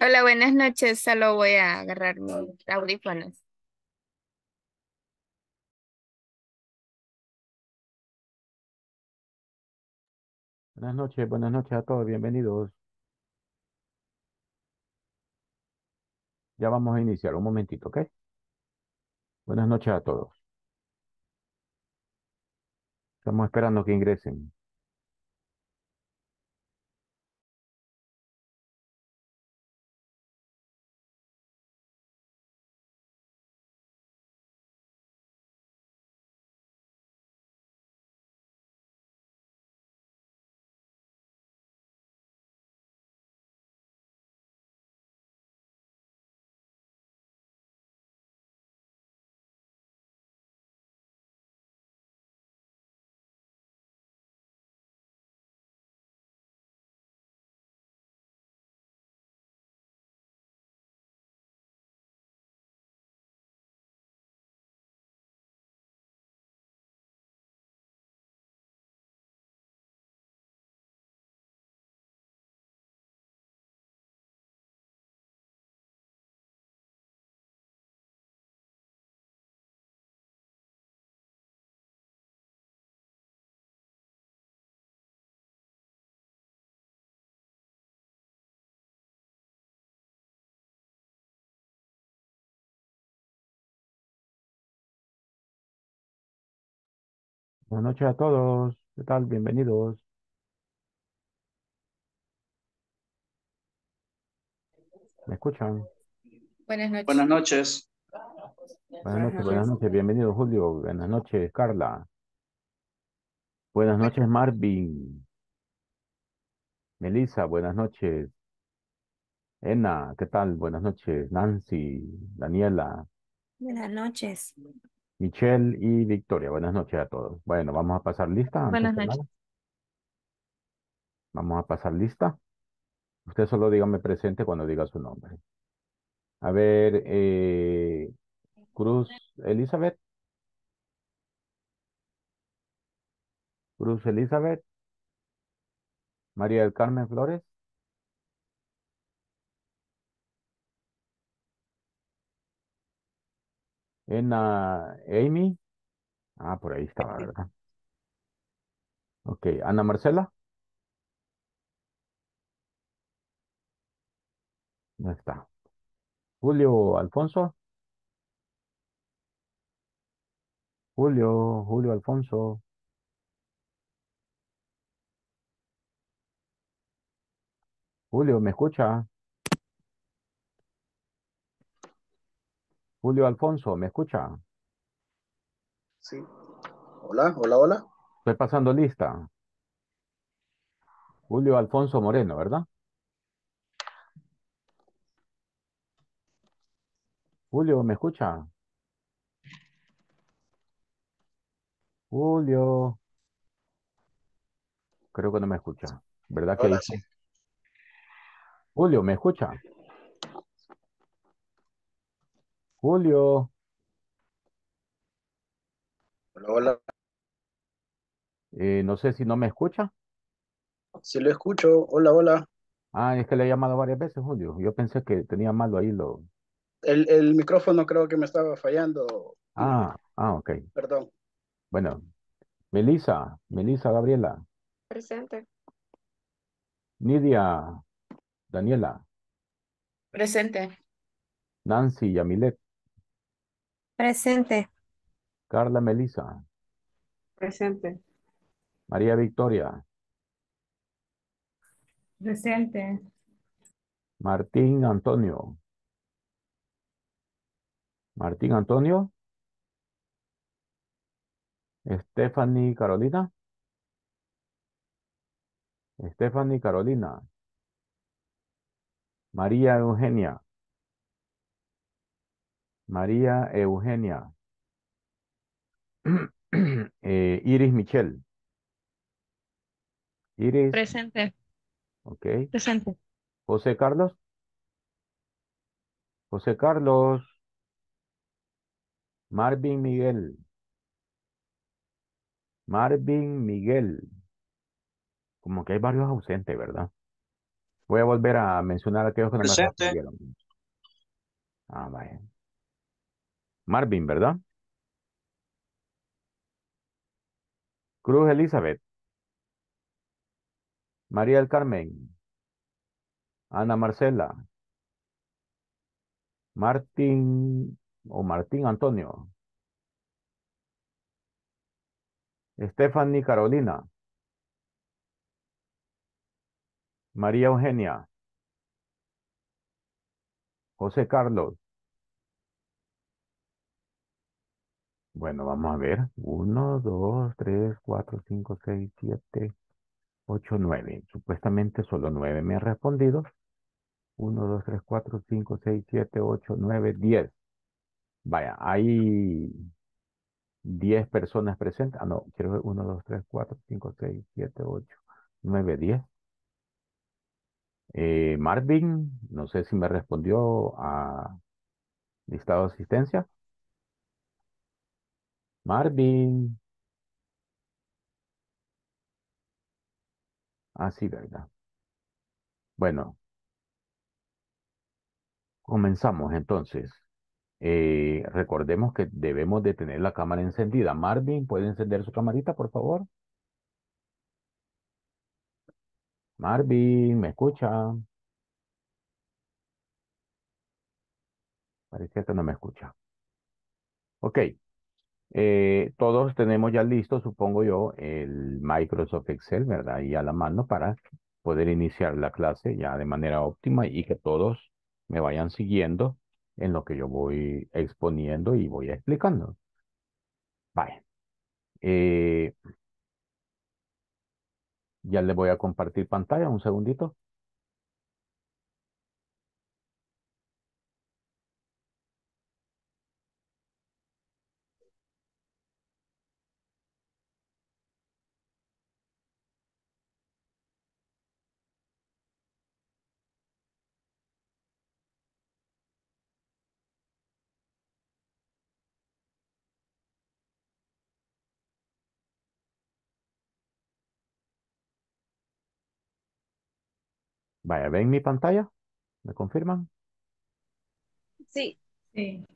Hola, buenas noches. Solo voy a agarrar mis audífonos. Buenas noches, buenas noches a todos, bienvenidos. Ya vamos a iniciar, un momentito, ¿ok? Buenas noches a todos. Estamos esperando que ingresen. Buenas noches a todos. ¿Qué tal? Bienvenidos. ¿Me escuchan? Buenas noches. Buenas noches. Buenas noches, buenas noches. Bienvenido, Julio. Buenas noches, Carla. Buenas noches, Marvin. Melissa, buenas noches. Ena, ¿qué tal? Buenas noches. Nancy, Daniela. Buenas noches. Michelle y Victoria, buenas noches a todos. Bueno, vamos a pasar lista. Buenas noches. Vamos a pasar lista. Usted solo dígame presente cuando diga su nombre. A ver, eh, Cruz Elizabeth. Cruz Elizabeth. María del Carmen Flores. Ana ah, Amy. Ah, por ahí estaba, ¿verdad? Ok, Ana Marcela. No está. Julio Alfonso. Julio, Julio Alfonso. Julio, ¿me escucha? Julio Alfonso, ¿me escucha? Sí. Hola, hola, hola. Estoy pasando lista. Julio Alfonso Moreno, ¿verdad? Julio, ¿me escucha? Julio. Creo que no me escucha, ¿verdad que dice? Julio, ¿me escucha? Julio, Hola, hola. Eh, no sé si no me escucha. Sí lo escucho. Hola, hola. Ah, es que le he llamado varias veces, Julio. Yo pensé que tenía malo ahí lo... El, micrófono creo que me estaba fallando, Ah, ah, ok. Perdón. Bueno, Melissa, Melissa, Gabriela, Presente. Nidia, Daniela, Presente. Nancy, Yamilet. Presente. Carla Melissa. Presente. María Victoria. Presente. Martín Antonio. Martín Antonio. Stephanie Carolina. Stephanie Carolina. María Eugenia. María Eugenia. Eh, Iris Michel. Iris. Presente. Ok. Presente. José Carlos. José Carlos. Marvin Miguel. Marvin Miguel. Como que hay varios ausentes, ¿verdad? Voy a volver a mencionar a aquellos que no me Ah, vaya. Marvin, ¿verdad? Cruz Elizabeth. María del Carmen. Ana Marcela. Martín o Martín Antonio. Stephanie Carolina. María Eugenia. José Carlos. Bueno, vamos a ver. 1, 2, 3, 4, 5, 6, 7, 8, 9. Supuestamente solo 9 me han respondido. 1, 2, 3, 4, 5, 6, 7, 8, 9, 10. Vaya, hay 10 personas presentes. Ah, no, quiero 1, 2, 3, 4, 5, 6, 7, 8, 9, 10. Eh, Marvin, no sé si me respondió a listado de asistencia. Marvin. Así, ah, ¿verdad? Bueno. Comenzamos entonces. Eh, recordemos que debemos de tener la cámara encendida. Marvin, ¿puede encender su camarita, por favor? Marvin, ¿me escucha? Parece que no me escucha. Ok. Eh, todos tenemos ya listo, supongo yo, el Microsoft Excel, ¿verdad? Y a la mano para poder iniciar la clase ya de manera óptima y que todos me vayan siguiendo en lo que yo voy exponiendo y voy explicando. Vaya. Eh, ya les voy a compartir pantalla, un segundito. Vaya, ¿ven mi pantalla? ¿Me confirman? Sí. sí.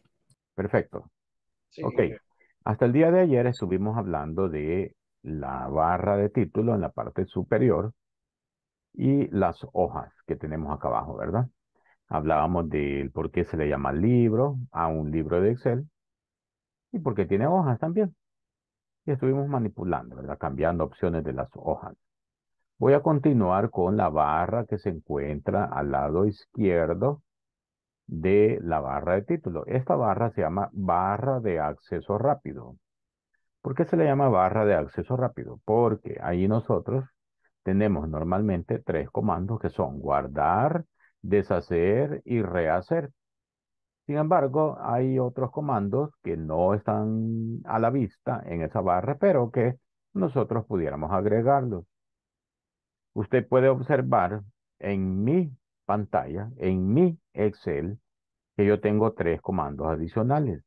Perfecto. Ok. Hasta el día de ayer estuvimos hablando de la barra de título en la parte superior y las hojas que tenemos acá abajo, ¿verdad? Hablábamos del por qué se le llama libro a un libro de Excel y por qué tiene hojas también. Y estuvimos manipulando, ¿verdad? Cambiando opciones de las hojas. Voy a continuar con la barra que se encuentra al lado izquierdo de la barra de título. Esta barra se llama barra de acceso rápido. ¿Por qué se le llama barra de acceso rápido? Porque ahí nosotros tenemos normalmente tres comandos que son guardar, deshacer y rehacer. Sin embargo, hay otros comandos que no están a la vista en esa barra, pero que nosotros pudiéramos agregarlos usted puede observar en mi pantalla, en mi Excel, que yo tengo tres comandos adicionales.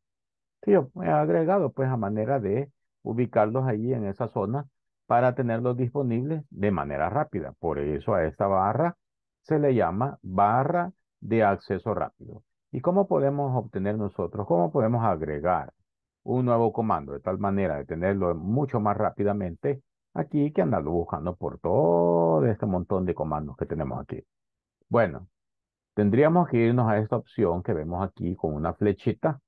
yo he agregado pues a manera de ubicarlos allí en esa zona para tenerlos disponibles de manera rápida. Por eso a esta barra se le llama barra de acceso rápido. ¿Y cómo podemos obtener nosotros? ¿Cómo podemos agregar un nuevo comando de tal manera de tenerlo mucho más rápidamente aquí que andarlo buscando por todo este montón de comandos que tenemos aquí. Bueno, tendríamos que irnos a esta opción que vemos aquí con una flechita,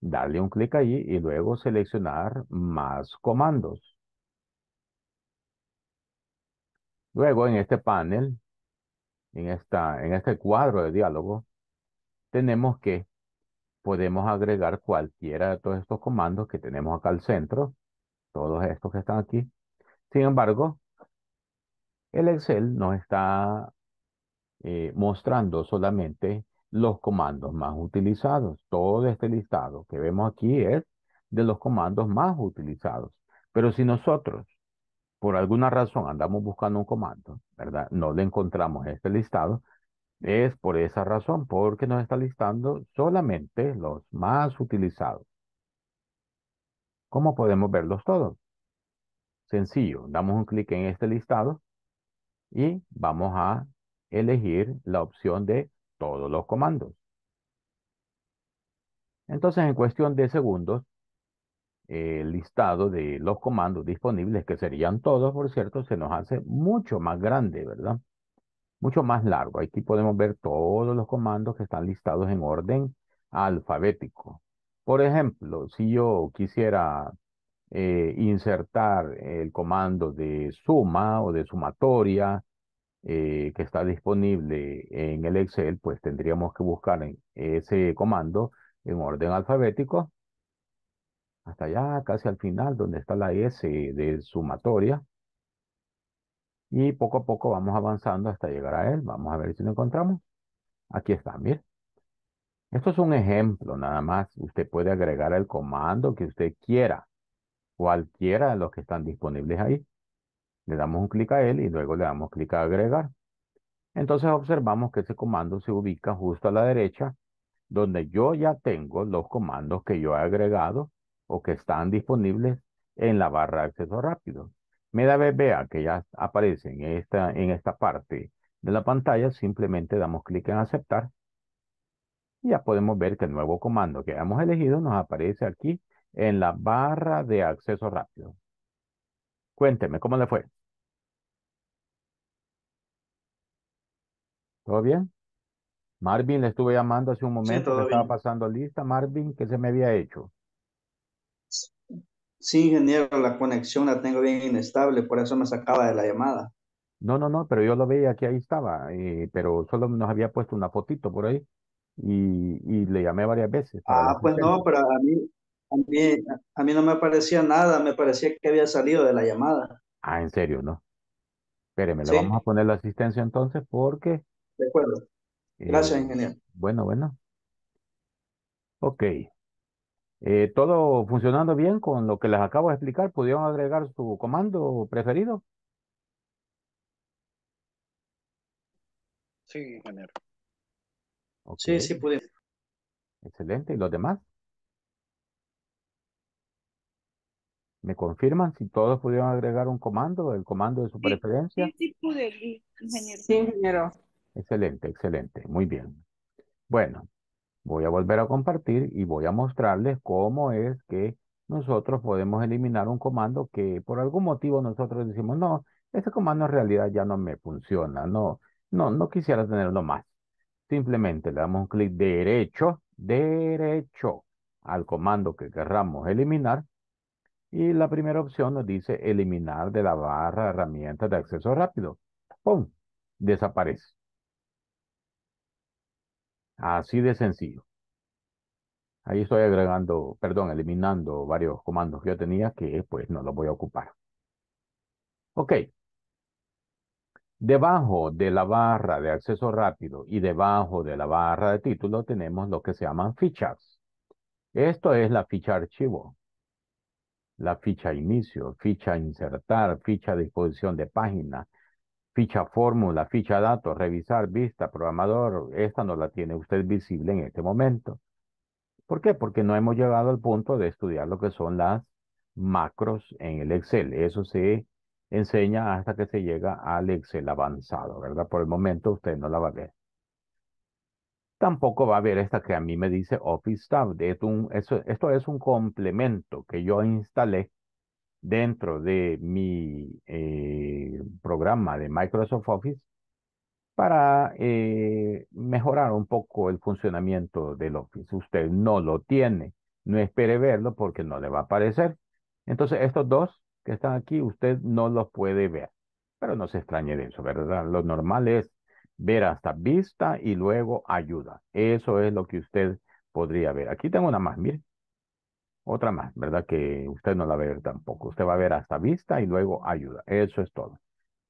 darle un clic allí y luego seleccionar más comandos. Luego en este panel, en, esta, en este cuadro de diálogo, tenemos que podemos agregar cualquiera de todos estos comandos que tenemos acá al centro todos estos que están aquí. Sin embargo, el Excel nos está eh, mostrando solamente los comandos más utilizados. Todo este listado que vemos aquí es de los comandos más utilizados. Pero si nosotros, por alguna razón, andamos buscando un comando, ¿verdad? No le encontramos este listado, es por esa razón, porque nos está listando solamente los más utilizados. ¿Cómo podemos verlos todos? Sencillo, damos un clic en este listado y vamos a elegir la opción de todos los comandos. Entonces, en cuestión de segundos, el listado de los comandos disponibles, que serían todos, por cierto, se nos hace mucho más grande, ¿verdad? Mucho más largo. Aquí podemos ver todos los comandos que están listados en orden alfabético. Por ejemplo, si yo quisiera eh, insertar el comando de suma o de sumatoria eh, que está disponible en el Excel, pues tendríamos que buscar ese comando en orden alfabético, hasta allá, casi al final, donde está la S de sumatoria. Y poco a poco vamos avanzando hasta llegar a él. Vamos a ver si lo encontramos. Aquí está, miren. Esto es un ejemplo nada más. Usted puede agregar el comando que usted quiera, cualquiera de los que están disponibles ahí. Le damos un clic a él y luego le damos clic a agregar. Entonces observamos que ese comando se ubica justo a la derecha, donde yo ya tengo los comandos que yo he agregado o que están disponibles en la barra de acceso rápido. Me da vea que ya aparecen en esta, en esta parte de la pantalla, simplemente damos clic en aceptar y ya podemos ver que el nuevo comando que hemos elegido nos aparece aquí en la barra de acceso rápido. Cuénteme, ¿cómo le fue? ¿Todo bien? Marvin, le estuve llamando hace un momento, estaba pasando lista. Marvin, ¿qué se me había hecho? Sí, ingeniero, la conexión la tengo bien inestable, por eso me sacaba de la llamada. No, no, no, pero yo lo veía que ahí estaba, eh, pero solo nos había puesto una fotito por ahí y, le llamé varias veces. Ah, pues no, pero a mí, a mí, no me parecía nada, me parecía que había salido de la llamada. Ah, en serio, ¿no? Espéreme, le vamos a poner la asistencia entonces porque... De acuerdo. Gracias, eh, ingeniero. Bueno, bueno. Ok. Eh, ¿Todo funcionando bien con lo que les acabo de explicar? ¿Pudieron agregar su comando preferido? Sí, ingeniero. Sí, sí excelente. ¿Y los demás? ¿Me confirman si todos pudieron agregar un comando, el comando de su preferencia? sí, sí pude, ingeniero. Sí, Excelente, excelente. Muy bien. Bueno, voy a volver a compartir y voy a mostrarles cómo es que nosotros podemos eliminar un comando que por algún motivo nosotros decimos, no, este comando en realidad ya no me funciona, no, no, no quisiera tenerlo más. Simplemente le damos un clic derecho, derecho al comando que querramos eliminar. Y la primera opción nos dice eliminar de la barra herramientas de acceso rápido. ¡Pum! Desaparece. Así de sencillo. Ahí estoy agregando, perdón, eliminando varios comandos que yo tenía que pues no los voy a ocupar. Ok, Debajo de la barra de acceso rápido y debajo de la barra de título tenemos lo que se llaman fichas. Esto es la ficha archivo, la ficha inicio, ficha insertar, ficha disposición de página, ficha fórmula, ficha datos, revisar, vista, programador. Esta no la tiene usted visible en este momento. ¿Por qué? Porque no hemos llegado al punto de estudiar lo que son las macros en el Excel. Eso se enseña hasta que se llega al Excel avanzado, ¿verdad? Por el momento usted no la va a ver. Tampoco va a ver esta que a mí me dice Office Tab. esto es un complemento que yo instalé dentro de mi eh, programa de Microsoft Office para eh, mejorar un poco el funcionamiento del Office. Usted no lo tiene, no espere verlo porque no le va a aparecer. Entonces, estos dos que están aquí, usted no los puede ver. Pero no se extrañe de eso, ¿verdad? Lo normal es ver hasta vista y luego ayuda. Eso es lo que usted podría ver. Aquí tengo una más, mire. Otra más, ¿verdad? Que usted no la va a ver tampoco. Usted va a ver hasta vista y luego ayuda. Eso es todo.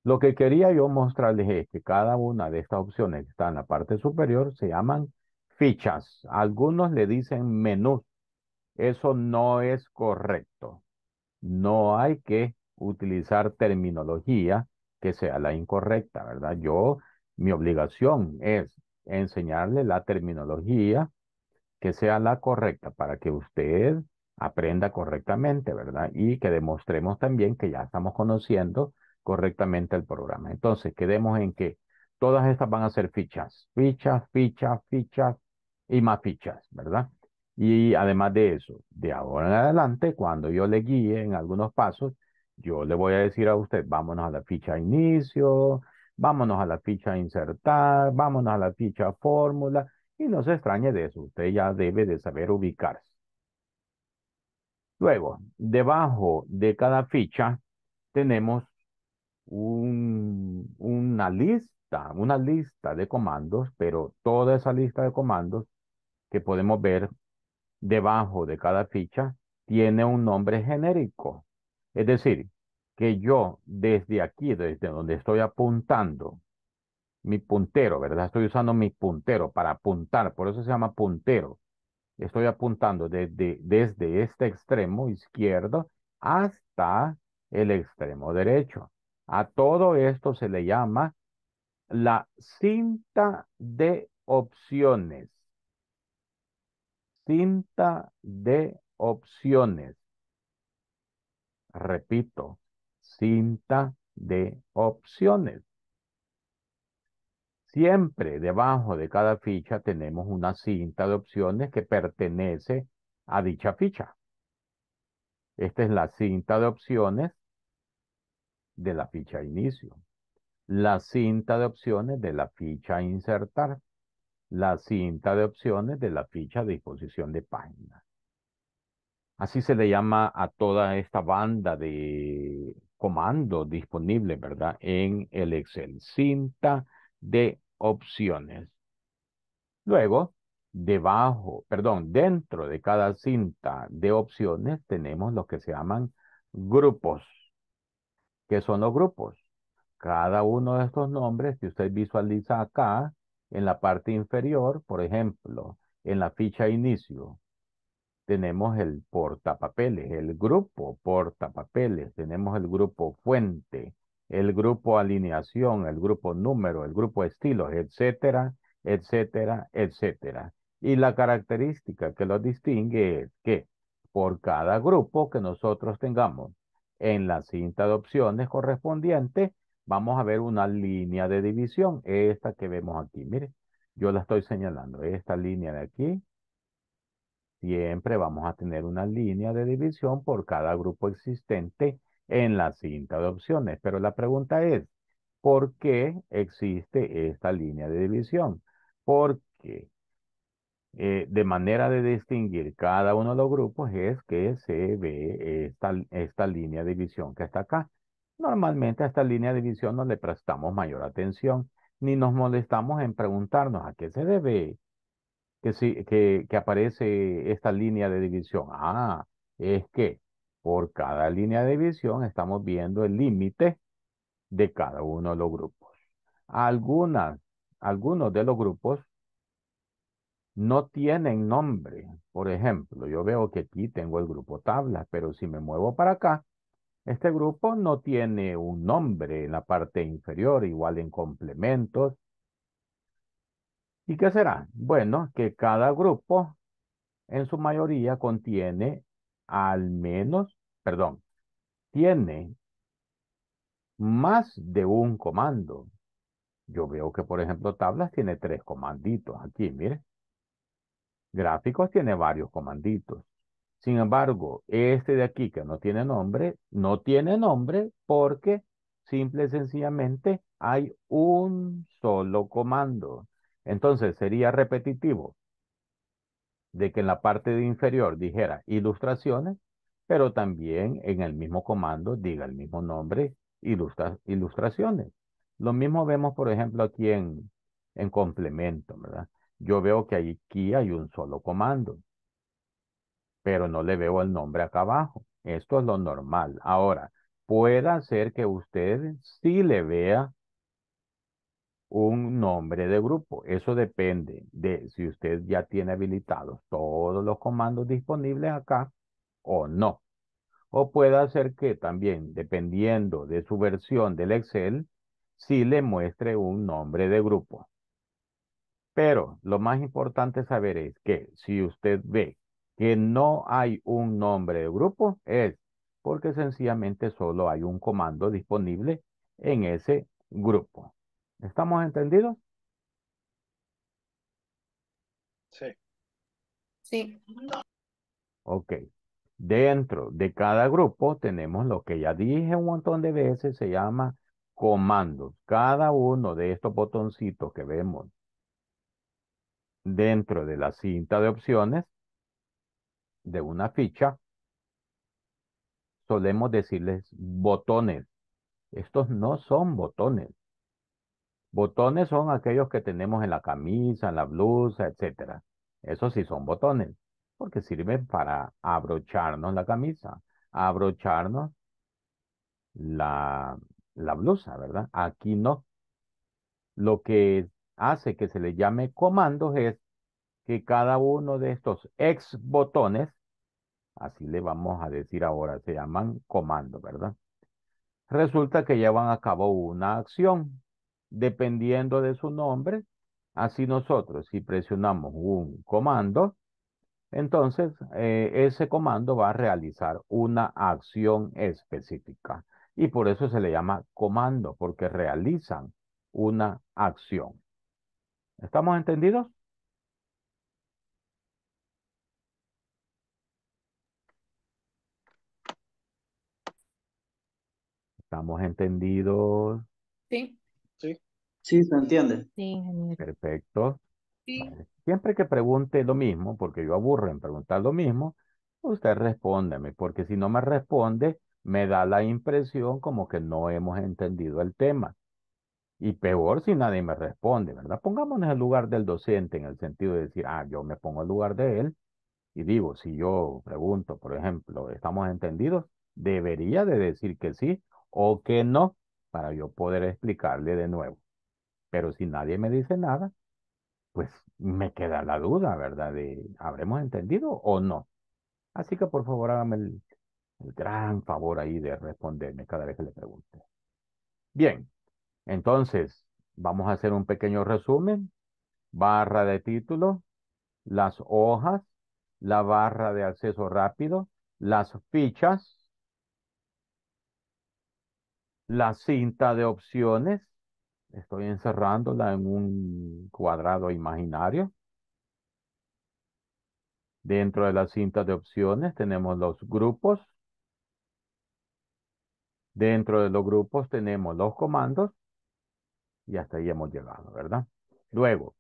Lo que quería yo mostrarles es que cada una de estas opciones que están en la parte superior se llaman fichas. Algunos le dicen menú. Eso no es correcto no hay que utilizar terminología que sea la incorrecta, ¿verdad? Yo, mi obligación es enseñarle la terminología que sea la correcta para que usted aprenda correctamente, ¿verdad? Y que demostremos también que ya estamos conociendo correctamente el programa. Entonces, quedemos en que todas estas van a ser fichas, fichas, fichas, fichas y más fichas, ¿verdad? Y además de eso, de ahora en adelante, cuando yo le guíe en algunos pasos, yo le voy a decir a usted, vámonos a la ficha inicio, vámonos a la ficha insertar, vámonos a la ficha fórmula, y no se extrañe de eso, usted ya debe de saber ubicarse. Luego, debajo de cada ficha tenemos una lista, una lista de comandos, pero toda esa lista de comandos que podemos ver debajo de cada ficha tiene un nombre genérico. Es decir, que yo desde aquí, desde donde estoy apuntando, mi puntero, ¿verdad? Estoy usando mi puntero para apuntar, por eso se llama puntero. Estoy apuntando desde, desde este extremo izquierdo hasta el extremo derecho. A todo esto se le llama la cinta de opciones. Cinta de opciones. Repito, cinta de opciones. Siempre debajo de cada ficha tenemos una cinta de opciones que pertenece a dicha ficha. Esta es la cinta de opciones de la ficha inicio. La cinta de opciones de la ficha insertar la cinta de opciones de la ficha de disposición de páginas. Así se le llama a toda esta banda de comandos disponible, ¿verdad? En el Excel, cinta de opciones. Luego, debajo, perdón, dentro de cada cinta de opciones tenemos lo que se llaman grupos. ¿Qué son los grupos? Cada uno de estos nombres que usted visualiza acá en la parte inferior, por ejemplo, en la ficha inicio, tenemos el portapapeles, el grupo portapapeles, tenemos el grupo fuente, el grupo alineación, el grupo número, el grupo estilos, etcétera, etcétera, etcétera. Y la característica que lo distingue es que por cada grupo que nosotros tengamos en la cinta de opciones correspondiente, vamos a ver una línea de división, esta que vemos aquí, mire, yo la estoy señalando, esta línea de aquí, siempre vamos a tener una línea de división por cada grupo existente en la cinta de opciones, pero la pregunta es, ¿por qué existe esta línea de división? Porque eh, de manera de distinguir cada uno de los grupos es que se ve esta, esta línea de división que está acá. Normalmente a esta línea de división no le prestamos mayor atención ni nos molestamos en preguntarnos a qué se debe que, si, que, que, aparece esta línea de división. Ah, es que por cada línea de división estamos viendo el límite de cada uno de los grupos. Algunas, algunos de los grupos no tienen nombre. Por ejemplo, yo veo que aquí tengo el grupo tablas, pero si me muevo para acá, este grupo no tiene un nombre en la parte inferior, igual en complementos. ¿Y qué será? Bueno, que cada grupo en su mayoría contiene al menos, perdón, tiene más de un comando. Yo veo que, por ejemplo, tablas tiene tres comanditos aquí, mire. Gráficos tiene varios comanditos. Sin embargo, este de aquí que no tiene nombre, no tiene nombre porque simple y sencillamente hay un solo comando. Entonces sería repetitivo de que en la parte de inferior dijera ilustraciones, pero también en el mismo comando diga el mismo nombre, ilustraciones. Lo mismo vemos, por ejemplo, aquí en, en complemento, ¿verdad? Yo veo que aquí hay un solo comando pero no le veo el nombre acá abajo. Esto es lo normal. Ahora, puede ser que usted sí le vea un nombre de grupo. Eso depende de si usted ya tiene habilitados todos los comandos disponibles acá o no. O puede ser que también, dependiendo de su versión del Excel, sí le muestre un nombre de grupo. Pero lo más importante saber es que si usted ve que no hay un nombre de grupo es porque sencillamente solo hay un comando disponible en ese grupo. ¿Estamos entendidos? Sí. Sí. Ok. Dentro de cada grupo tenemos lo que ya dije un montón de veces, se llama comandos. Cada uno de estos botoncitos que vemos dentro de la cinta de opciones de una ficha, solemos decirles botones. Estos no son botones. Botones son aquellos que tenemos en la camisa, en la blusa, etc. Esos sí son botones, porque sirven para abrocharnos la camisa, abrocharnos la, la blusa, ¿verdad? Aquí no. Lo que hace que se le llame comandos es que cada uno de estos ex botones, así le vamos a decir ahora, se llaman comando, ¿verdad? Resulta que llevan a cabo una acción. Dependiendo de su nombre, así nosotros, si presionamos un comando, entonces eh, ese comando va a realizar una acción específica. Y por eso se le llama comando, porque realizan una acción. ¿Estamos entendidos? ¿Estamos entendidos? Sí. Sí. Sí, se entiende. Sí, Perfecto. Sí. Siempre que pregunte lo mismo, porque yo aburro en preguntar lo mismo, usted respóndeme, porque si no me responde, me da la impresión como que no hemos entendido el tema. Y peor si nadie me responde, ¿verdad? Pongámonos en el lugar del docente, en el sentido de decir, ah, yo me pongo en lugar de él y digo, si yo pregunto, por ejemplo, ¿estamos entendidos? Debería de decir que sí, o que no, para yo poder explicarle de nuevo. Pero si nadie me dice nada, pues me queda la duda, ¿verdad? De, ¿habremos entendido o no? Así que por favor hágame el, el gran favor ahí de responderme cada vez que le pregunte. Bien, entonces vamos a hacer un pequeño resumen. Barra de título, las hojas, la barra de acceso rápido, las fichas, la cinta de opciones, estoy encerrándola en un cuadrado imaginario. Dentro de la cinta de opciones tenemos los grupos. Dentro de los grupos tenemos los comandos. Y hasta ahí hemos llegado, ¿verdad? Luego,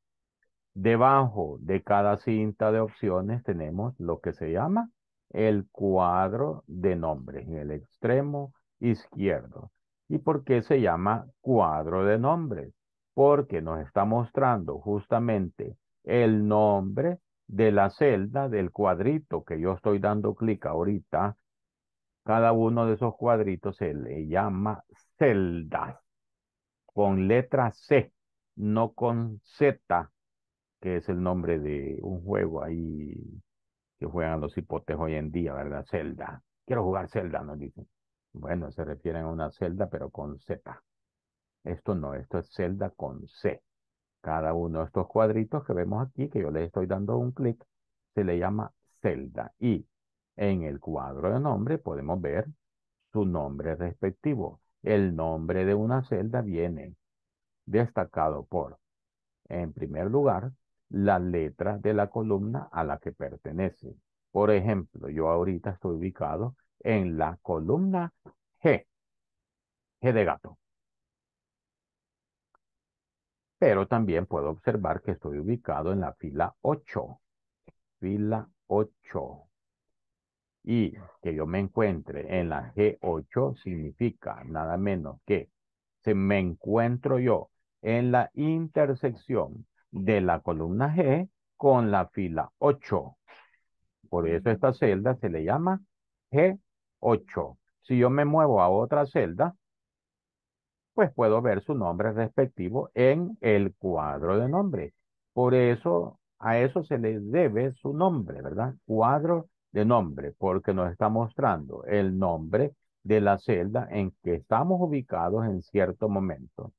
debajo de cada cinta de opciones tenemos lo que se llama el cuadro de nombres en el extremo izquierdo. ¿Y por qué se llama cuadro de nombres? Porque nos está mostrando justamente el nombre de la celda del cuadrito que yo estoy dando clic ahorita. Cada uno de esos cuadritos se le llama celdas con letra C, no con Z, que es el nombre de un juego ahí que juegan los hipotes hoy en día, ¿verdad? Celda, Quiero jugar celda, nos dicen. Bueno, se refieren a una celda, pero con Z. Esto no, esto es celda con C. Cada uno de estos cuadritos que vemos aquí, que yo le estoy dando un clic, se le llama celda. Y en el cuadro de nombre podemos ver su nombre respectivo. El nombre de una celda viene destacado por, en primer lugar, la letra de la columna a la que pertenece. Por ejemplo, yo ahorita estoy ubicado en la columna G, G de gato. Pero también puedo observar que estoy ubicado en la fila 8, fila 8. Y que yo me encuentre en la G8 significa nada menos que se me encuentro yo en la intersección de la columna G con la fila 8. Por eso mm. esta celda se le llama G 8. Si yo me muevo a otra celda, pues puedo ver su nombre respectivo en el cuadro de nombre. Por eso, a eso se le debe su nombre, ¿verdad? Cuadro de nombre, porque nos está mostrando el nombre de la celda en que estamos ubicados en cierto momento.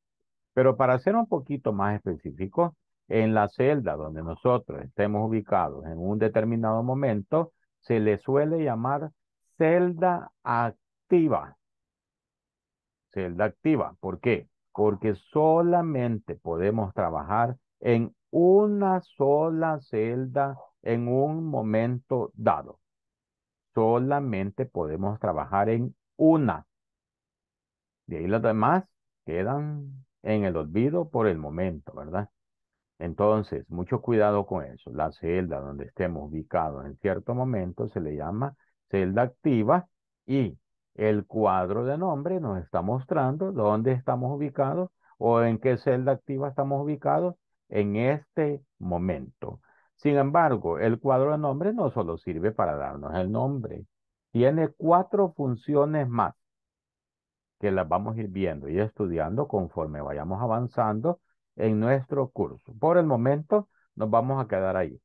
Pero para ser un poquito más específico, en la celda donde nosotros estemos ubicados en un determinado momento, se le suele llamar celda activa. Celda activa. ¿Por qué? Porque solamente podemos trabajar en una sola celda en un momento dado. Solamente podemos trabajar en una. Y ahí las demás quedan en el olvido por el momento, ¿verdad? Entonces, mucho cuidado con eso. La celda donde estemos ubicados en cierto momento se le llama celda activa y el cuadro de nombre nos está mostrando dónde estamos ubicados o en qué celda activa estamos ubicados en este momento. Sin embargo, el cuadro de nombre no solo sirve para darnos el nombre, tiene cuatro funciones más que las vamos a ir viendo y estudiando conforme vayamos avanzando en nuestro curso. Por el momento nos vamos a quedar ahí.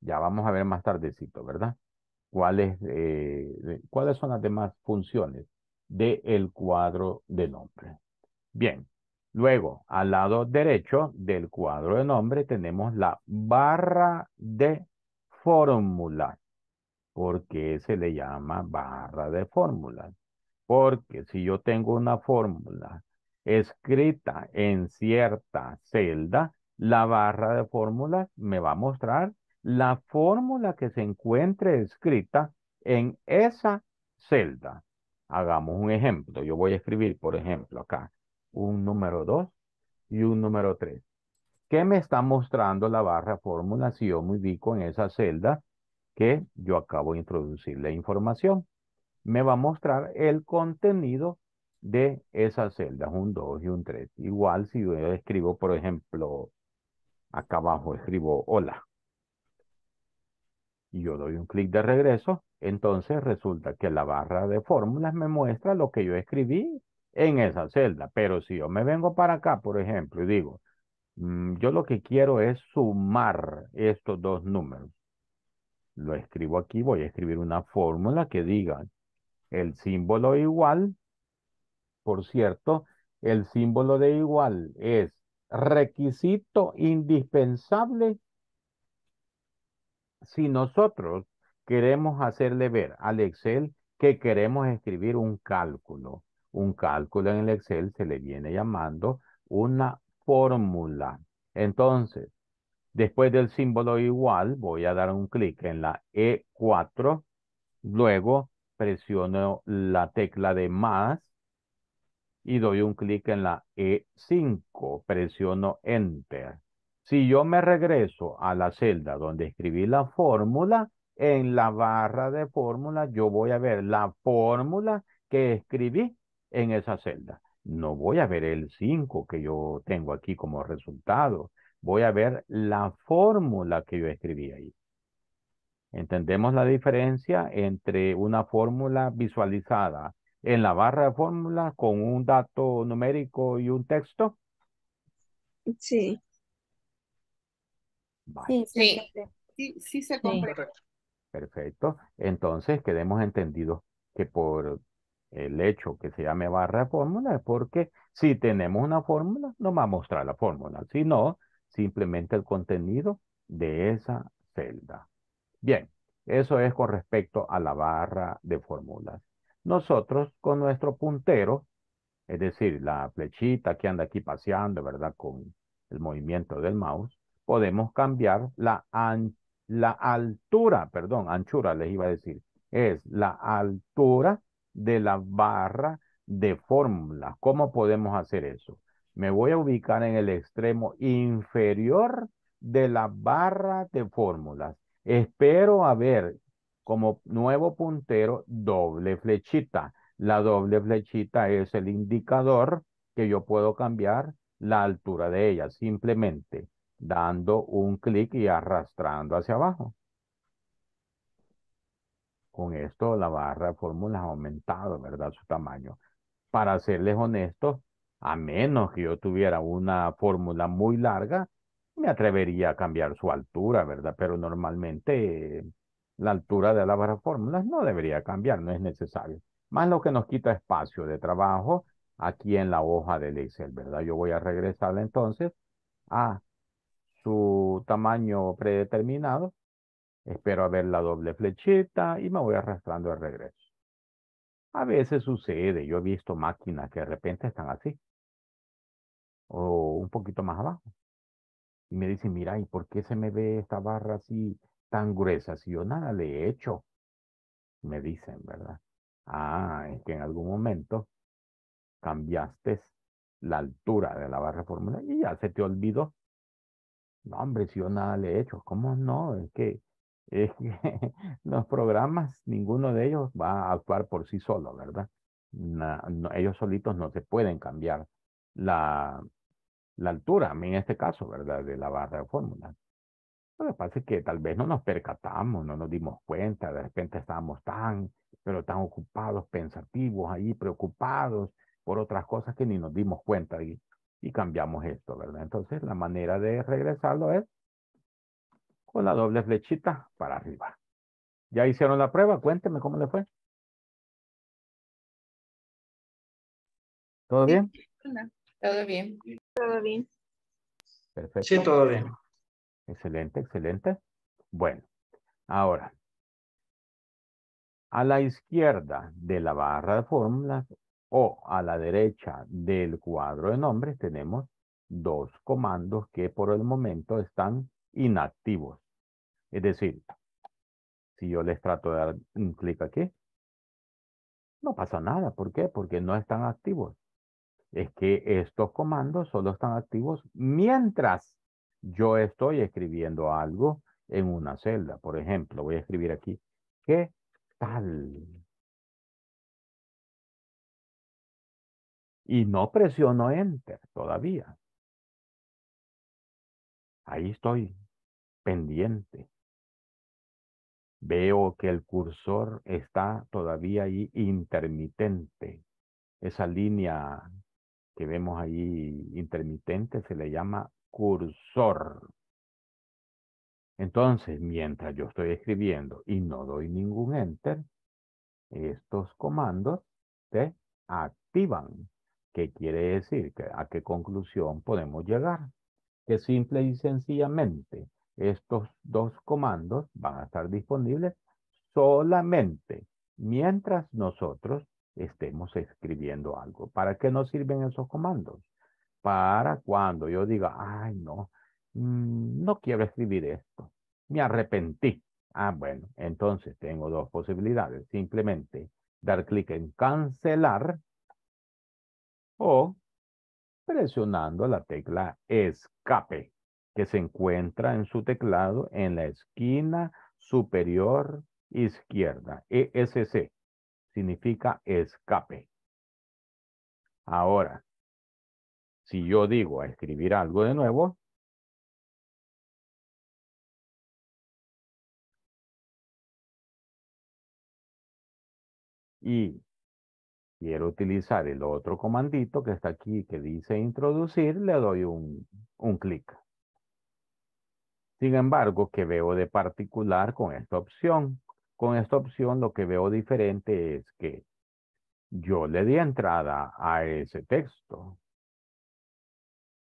Ya vamos a ver más tardecito, ¿verdad? Eh, cuáles, son las demás funciones del cuadro de nombre. Bien, luego al lado derecho del cuadro de nombre tenemos la barra de fórmula. ¿Por qué se le llama barra de fórmula? Porque si yo tengo una fórmula escrita en cierta celda, la barra de fórmulas me va a mostrar la fórmula que se encuentre escrita en esa celda. Hagamos un ejemplo. Yo voy a escribir, por ejemplo, acá un número 2 y un número 3. ¿Qué me está mostrando la barra fórmula si yo me ubico en esa celda que yo acabo de introducir la información? Me va a mostrar el contenido de esas celdas, un 2 y un 3. Igual si yo escribo, por ejemplo, acá abajo escribo hola y yo doy un clic de regreso, entonces resulta que la barra de fórmulas me muestra lo que yo escribí en esa celda. Pero si yo me vengo para acá, por ejemplo, y digo, mm, yo lo que quiero es sumar estos dos números. Lo escribo aquí, voy a escribir una fórmula que diga el símbolo igual, por cierto, el símbolo de igual es requisito indispensable si nosotros queremos hacerle ver al Excel que queremos escribir un cálculo, un cálculo en el Excel se le viene llamando una fórmula. Entonces, después del símbolo igual, voy a dar un clic en la E4, luego presiono la tecla de más y doy un clic en la E5, presiono Enter. Si yo me regreso a la celda donde escribí la fórmula, en la barra de fórmula yo voy a ver la fórmula que escribí en esa celda. No voy a ver el 5 que yo tengo aquí como resultado. Voy a ver la fórmula que yo escribí ahí. Entendemos la diferencia entre una fórmula visualizada en la barra de fórmula con un dato numérico y un texto. Sí. Sí, sí. Sí, se comprende. Perfecto. Entonces, quedemos entendidos que por el hecho que se llame barra fórmula es porque si tenemos una fórmula, no va a mostrar la fórmula. sino simplemente el contenido de esa celda. Bien, eso es con respecto a la barra de fórmulas. Nosotros con nuestro puntero, es decir, la flechita que anda aquí paseando, ¿verdad? Con el movimiento del mouse, podemos cambiar la, la altura, perdón, anchura les iba a decir, es la altura de la barra de fórmulas. ¿Cómo podemos hacer eso? Me voy a ubicar en el extremo inferior de la barra de fórmulas. Espero haber como nuevo puntero doble flechita. La doble flechita es el indicador que yo puedo cambiar la altura de ella, simplemente dando un clic y arrastrando hacia abajo. Con esto la barra de fórmulas ha aumentado, ¿verdad? Su tamaño. Para serles honestos, a menos que yo tuviera una fórmula muy larga, me atrevería a cambiar su altura, ¿verdad? Pero normalmente la altura de la barra de fórmulas no debería cambiar, no es necesario. Más lo que nos quita espacio de trabajo aquí en la hoja del Excel, ¿verdad? Yo voy a regresar entonces a su tamaño predeterminado. Espero a ver la doble flechita y me voy arrastrando al regreso. A veces sucede, yo he visto máquinas que de repente están así, o un poquito más abajo. Y me dicen, mira, ¿y por qué se me ve esta barra así tan gruesa si yo nada le he hecho? Me dicen, ¿verdad? Ah, es que en algún momento cambiaste la altura de la barra fórmula y ya se te olvidó. No, hombre, si yo nada le he hecho. ¿Cómo no? Es que, los programas, ninguno de ellos va a actuar por sí solo, ¿verdad? ellos solitos no se pueden cambiar la, altura, a mí en este caso, ¿verdad? De la barra de fórmula. Lo que pasa es que tal vez no nos percatamos, no nos dimos cuenta, de repente estábamos tan, pero tan ocupados, pensativos ahí, preocupados por otras cosas que ni nos dimos cuenta. Y y cambiamos esto, ¿verdad? Entonces, la manera de regresarlo es con la doble flechita para arriba. ¿Ya hicieron la prueba? Cuénteme cómo le fue. ¿Todo bien? Todo bien. Todo bien. Perfecto. Sí, todo bien. Excelente, excelente. Bueno, ahora, a la izquierda de la barra de fórmulas o a la derecha del cuadro de nombres tenemos dos comandos que por el momento están inactivos. Es decir, si yo les trato de dar un clic aquí, no pasa nada. ¿Por qué? Porque no están activos. Es que estos comandos solo están activos mientras yo estoy escribiendo algo en una celda. Por ejemplo, voy a escribir aquí, ¿qué tal? y no presiono enter todavía. Ahí estoy, pendiente. Veo que el cursor está todavía ahí intermitente. Esa línea que vemos ahí intermitente se le llama cursor. Entonces, mientras yo estoy escribiendo y no doy ningún enter, estos comandos se activan. ¿Qué quiere decir? ¿A qué conclusión podemos llegar? Que simple y sencillamente estos dos comandos van a estar disponibles solamente mientras nosotros estemos escribiendo algo. ¿Para qué nos sirven esos comandos? Para cuando yo diga, ay, no, mm, no quiero escribir esto, me arrepentí. Ah, bueno, entonces tengo dos posibilidades. Simplemente dar clic en cancelar o presionando la tecla escape que se encuentra en su teclado en la esquina superior izquierda. ESC significa escape. Ahora, si yo digo escribir algo de nuevo, y quiero utilizar el otro comandito que está aquí que dice introducir, le doy un, un clic. Sin embargo, ¿qué veo de particular con esta opción? Con esta opción lo que veo diferente es que yo le di entrada a ese texto.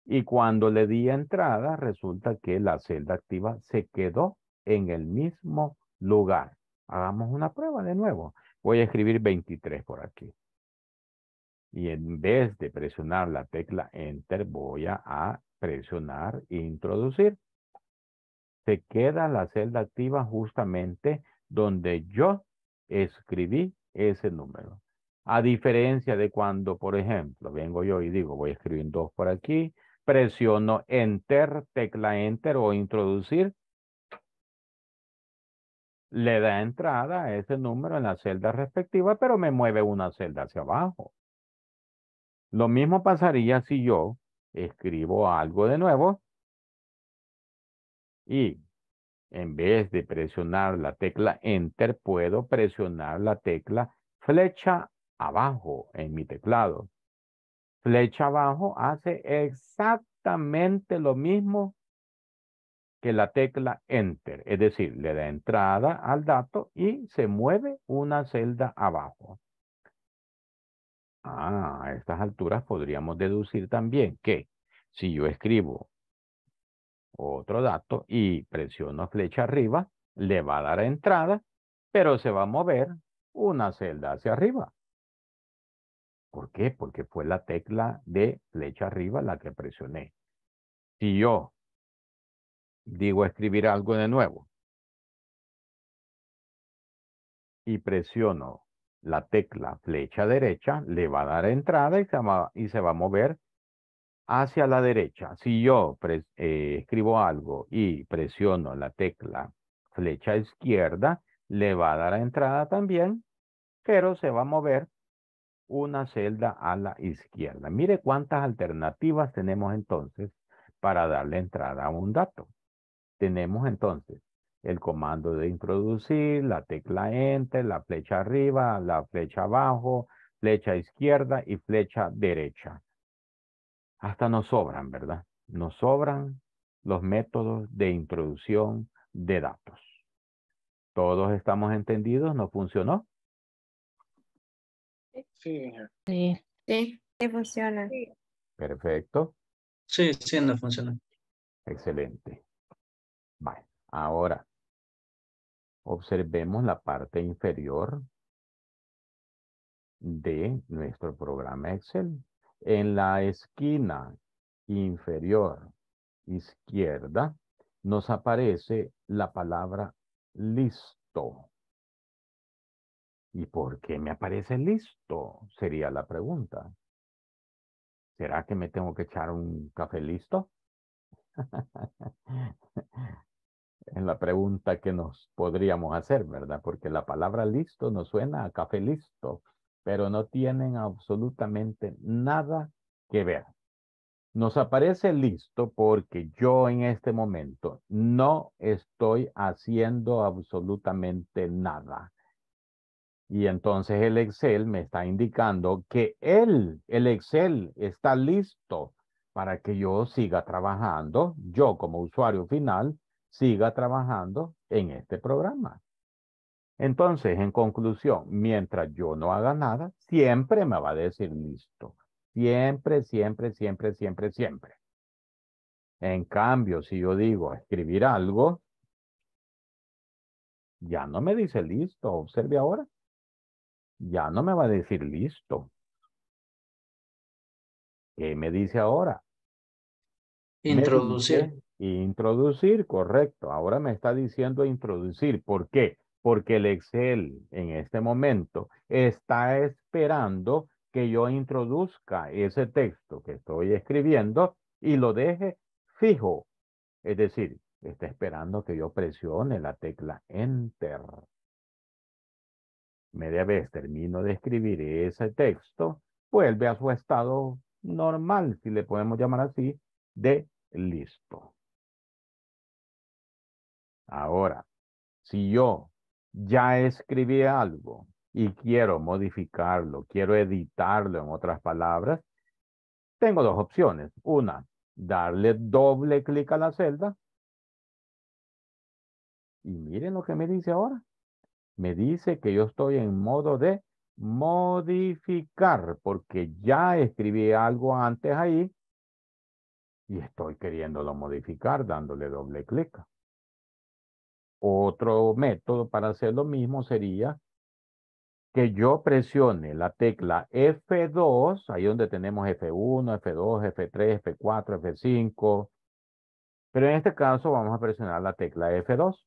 Y cuando le di entrada, resulta que la celda activa se quedó en el mismo lugar. Hagamos una prueba de nuevo. Voy a escribir 23 por aquí. Y en vez de presionar la tecla Enter, voy a presionar Introducir. Se queda la celda activa justamente donde yo escribí ese número. A diferencia de cuando, por ejemplo, vengo yo y digo, voy a escribir dos por aquí, presiono Enter, tecla Enter o Introducir, le da entrada a ese número en la celda respectiva, pero me mueve una celda hacia abajo. Lo mismo pasaría si yo escribo algo de nuevo y en vez de presionar la tecla Enter, puedo presionar la tecla flecha abajo en mi teclado. Flecha abajo hace exactamente lo mismo que la tecla Enter, es decir, le da entrada al dato y se mueve una celda abajo. Ah, a estas alturas podríamos deducir también que si yo escribo otro dato y presiono flecha arriba, le va a dar entrada, pero se va a mover una celda hacia arriba. ¿Por qué? Porque fue la tecla de flecha arriba la que presioné. Si yo digo escribir algo de nuevo y presiono la tecla flecha derecha le va a dar entrada y se va, a mover hacia la derecha. Si yo eh, escribo algo y presiono la tecla flecha izquierda, le va a dar entrada también, pero se va a mover una celda a la izquierda. Mire cuántas alternativas tenemos entonces para darle entrada a un dato. Tenemos entonces el comando de introducir, la tecla Enter, la flecha arriba, la flecha abajo, flecha izquierda y flecha derecha. Hasta nos sobran, ¿verdad? Nos sobran los métodos de introducción de datos. ¿Todos estamos entendidos? ¿No funcionó? Sí. Sí. Sí, sí funciona. Perfecto. Sí, sí, no funciona. Excelente. Vale. Ahora, Observemos la parte inferior de nuestro programa Excel. En la esquina inferior izquierda nos aparece la palabra listo. ¿Y por qué me aparece listo? Sería la pregunta. ¿Será que me tengo que echar un café listo? en la pregunta que nos podríamos hacer, ¿verdad? Porque la palabra listo nos suena a café listo, pero no tienen absolutamente nada que ver. Nos aparece listo porque yo en este momento no estoy haciendo absolutamente nada. Y entonces el Excel me está indicando que él, el Excel, está listo para que yo siga trabajando, yo como usuario final, siga trabajando en este programa. Entonces, en conclusión, mientras yo no haga nada, siempre me va a decir listo. Siempre, siempre, siempre, siempre, siempre. En cambio, si yo digo escribir algo, ya no me dice listo, observe ahora. Ya no me va a decir listo. ¿Qué me dice ahora? Introducir. Introducir, correcto. Ahora me está diciendo introducir. ¿Por qué? Porque el Excel en este momento está esperando que yo introduzca ese texto que estoy escribiendo y lo deje fijo. Es decir, está esperando que yo presione la tecla Enter. Media vez termino de escribir ese texto, vuelve a su estado normal, si le podemos llamar así, de listo. Ahora, si yo ya escribí algo y quiero modificarlo, quiero editarlo en otras palabras, tengo dos opciones. Una, darle doble clic a la celda. Y miren lo que me dice ahora. Me dice que yo estoy en modo de modificar porque ya escribí algo antes ahí y estoy queriéndolo modificar dándole doble clic. Otro método para hacer lo mismo sería que yo presione la tecla F2, ahí donde tenemos F1, F2, F3, F4, F5, pero en este caso vamos a presionar la tecla F2.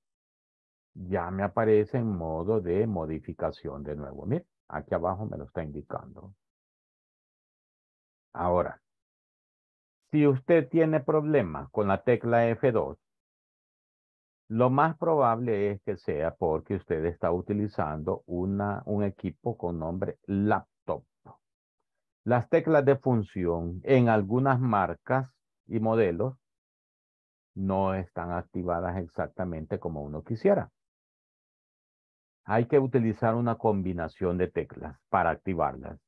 Ya me aparece en modo de modificación de nuevo. Mira, aquí abajo me lo está indicando. Ahora, si usted tiene problemas con la tecla F2, lo más probable es que sea porque usted está utilizando una, un equipo con nombre laptop. Las teclas de función en algunas marcas y modelos no están activadas exactamente como uno quisiera. Hay que utilizar una combinación de teclas para activarlas.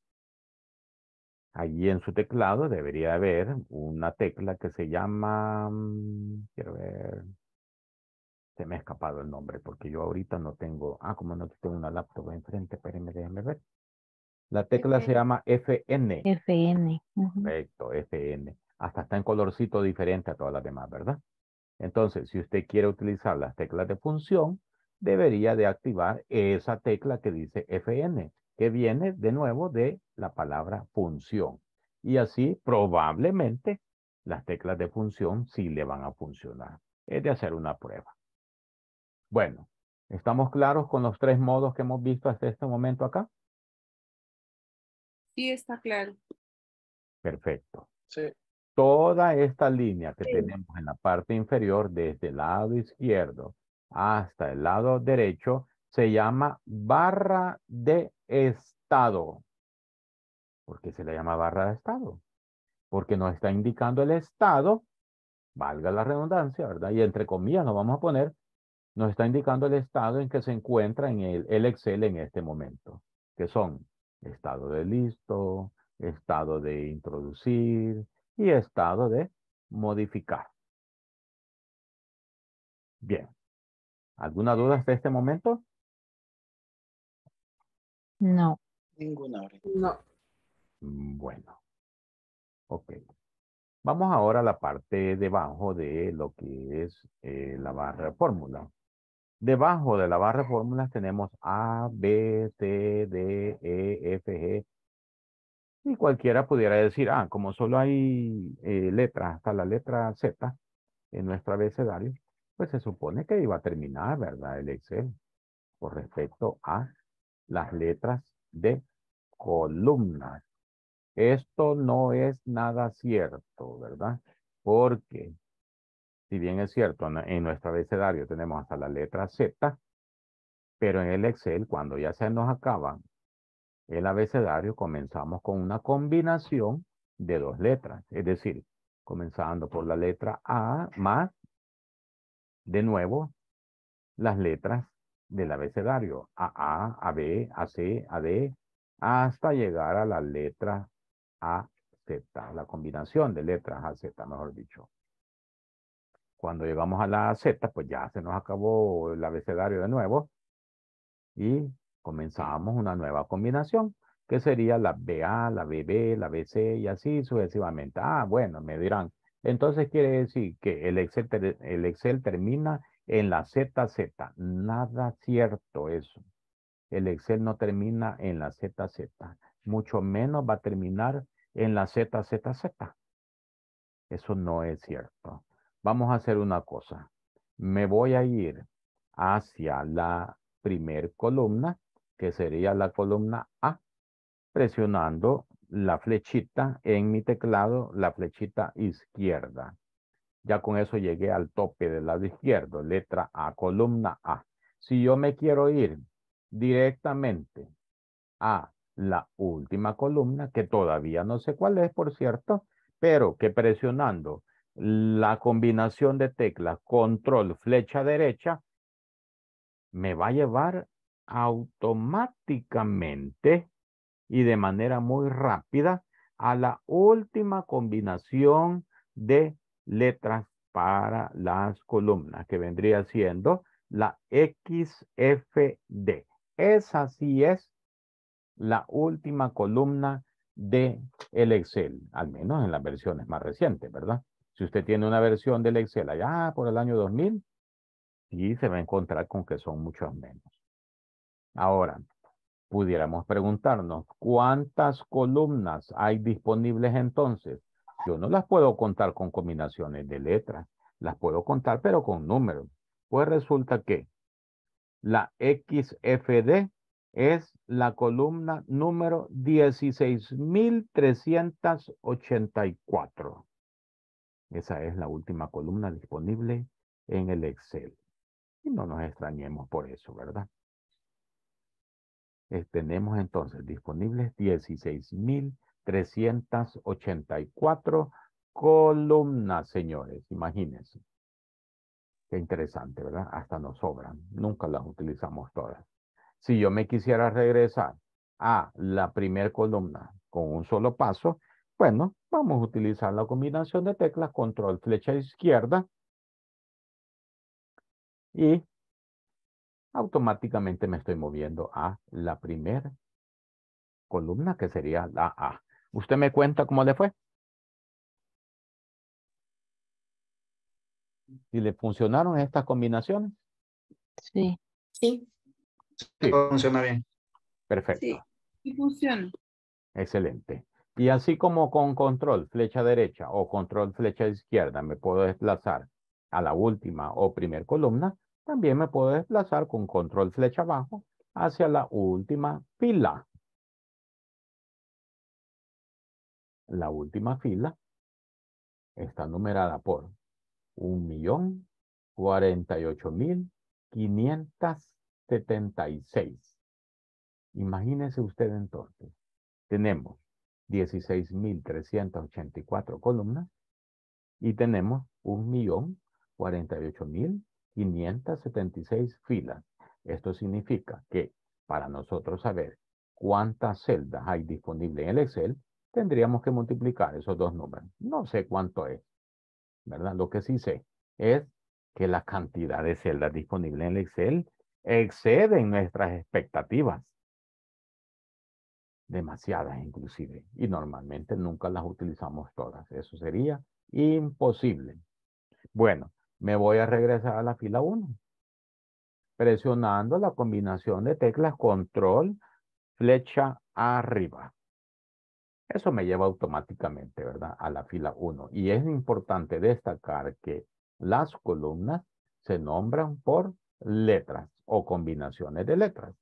Allí en su teclado debería haber una tecla que se llama, mm, quiero ver, se me ha escapado el nombre porque yo ahorita no tengo, ah, como no tengo una laptop enfrente, espérenme, déjenme ver. La tecla se llama FN. FN. Perfecto, FN. Hasta está en colorcito diferente a todas las demás, ¿verdad? Entonces, si usted quiere utilizar las teclas de función, debería de activar esa tecla que dice FN, que viene de nuevo de la palabra función. Y así probablemente las teclas de función sí le van a funcionar. Es de hacer una prueba. Bueno, ¿estamos claros con los tres modos que hemos visto hasta este momento acá? Sí, está claro. Perfecto. Sí. Toda esta línea que tenemos en la parte inferior, desde el lado izquierdo hasta el lado derecho, se llama barra de estado. ¿Por qué se le llama barra de estado? Porque nos está indicando el estado, valga la redundancia, ¿verdad? Y entre comillas nos vamos a poner nos está indicando el estado en que se encuentra en el, Excel en este momento, que son estado de listo, estado de introducir y estado de modificar. Bien. ¿Alguna duda hasta este momento? No. Ninguna. No. Bueno. Ok. Vamos ahora a la parte debajo de lo que es eh, la barra de fórmula. Debajo de la barra de fórmulas tenemos A, B, C, D, E, F, G. Y cualquiera pudiera decir, ah, como solo hay eh, letras, hasta la letra Z en nuestra abecedario, pues se supone que iba a terminar, ¿verdad? El Excel con respecto a las letras de columnas. Esto no es nada cierto, ¿verdad? Porque si bien es cierto, en nuestro abecedario tenemos hasta la letra Z, pero en el Excel, cuando ya se nos acaba el abecedario, comenzamos con una combinación de dos letras. Es decir, comenzando por la letra A más, de nuevo, las letras del abecedario. A, A, A, C, AC, D, hasta llegar a la letra AZ, la combinación de letras AZ, mejor dicho. Cuando llegamos a la Z, pues ya se nos acabó el abecedario de nuevo y comenzamos una nueva combinación, que sería la BA, la BB, la BC y así sucesivamente. Ah, bueno, me dirán. Entonces quiere decir que el Excel, el Excel termina en la ZZ. Nada cierto eso. El Excel no termina en la ZZ. Mucho menos va a terminar en la ZZZ. Eso no es cierto. Vamos a hacer una cosa. Me voy a ir hacia la primer columna, que sería la columna A, presionando la flechita en mi teclado, la flechita izquierda. Ya con eso llegué al tope del lado izquierdo, letra A, columna A. Si yo me quiero ir directamente a la última columna, que todavía no sé cuál es, por cierto, pero que presionando la combinación de teclas control flecha derecha me va a llevar automáticamente y de manera muy rápida a la última combinación de letras para las columnas que vendría siendo la XFD. Esa sí es la última columna de el Excel, al menos en las versiones más recientes, ¿verdad? Si usted tiene una versión del Excel allá por el año 2000, y se va a encontrar con que son muchos menos. Ahora, pudiéramos preguntarnos, ¿cuántas columnas hay disponibles entonces? Yo no las puedo contar con combinaciones de letras, las puedo contar pero con números. Pues resulta que la XFD es la columna número 16.384. Esa es la última columna disponible en el Excel. Y no nos extrañemos por eso, ¿verdad? Eh, tenemos entonces disponibles 16.384 columnas, señores. Imagínense. Qué interesante, ¿verdad? Hasta nos sobran. Nunca las utilizamos todas. Si yo me quisiera regresar a la primera columna con un solo paso, bueno, vamos a utilizar la combinación de teclas control flecha izquierda y automáticamente me estoy moviendo a la primera columna que sería la A. ¿Usted me cuenta cómo le fue? si le funcionaron estas combinaciones? Sí. Sí. sí. Funciona bien. Perfecto. sí funciona. Excelente. Y así como con control flecha derecha o control flecha izquierda me puedo desplazar a la última o primer columna, también me puedo desplazar con control flecha abajo hacia la última fila. La última fila está numerada por 1.048.576. Imagínese usted entonces, tenemos 16.384 columnas y tenemos 1.048.576 filas. Esto significa que para nosotros saber cuántas celdas hay disponibles en el Excel, tendríamos que multiplicar esos dos números. No sé cuánto es, ¿verdad? Lo que sí sé es que la cantidad de celdas disponibles en el Excel exceden nuestras expectativas demasiadas inclusive, y normalmente nunca las utilizamos todas. Eso sería imposible. Bueno, me voy a regresar a la fila 1. Presionando la combinación de teclas control, flecha arriba. Eso me lleva automáticamente, ¿verdad? A la fila 1. Y es importante destacar que las columnas se nombran por letras o combinaciones de letras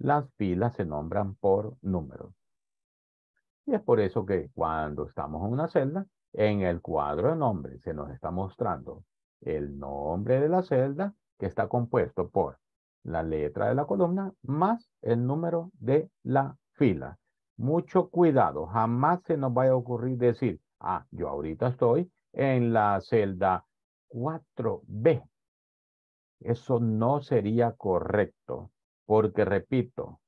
las filas se nombran por números. Y es por eso que cuando estamos en una celda, en el cuadro de nombres se nos está mostrando el nombre de la celda que está compuesto por la letra de la columna más el número de la fila. Mucho cuidado, jamás se nos vaya a ocurrir decir, ah, yo ahorita estoy en la celda 4B. Eso no sería correcto. Porque, repito,